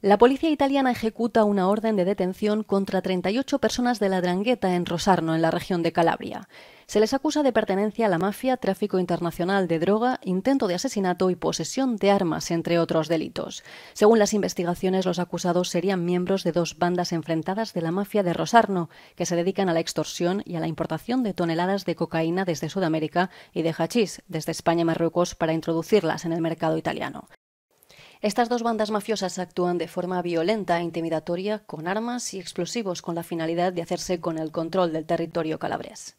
La policía italiana ejecuta una orden de detención contra 38 personas de la drangueta en Rosarno, en la región de Calabria. Se les acusa de pertenencia a la mafia, tráfico internacional de droga, intento de asesinato y posesión de armas, entre otros delitos. Según las investigaciones, los acusados serían miembros de dos bandas enfrentadas de la mafia de Rosarno, que se dedican a la extorsión y a la importación de toneladas de cocaína desde Sudamérica y de hachís desde España y Marruecos para introducirlas en el mercado italiano. Estas dos bandas mafiosas actúan de forma violenta e intimidatoria con armas y explosivos con la finalidad de hacerse con el control del territorio calabrés.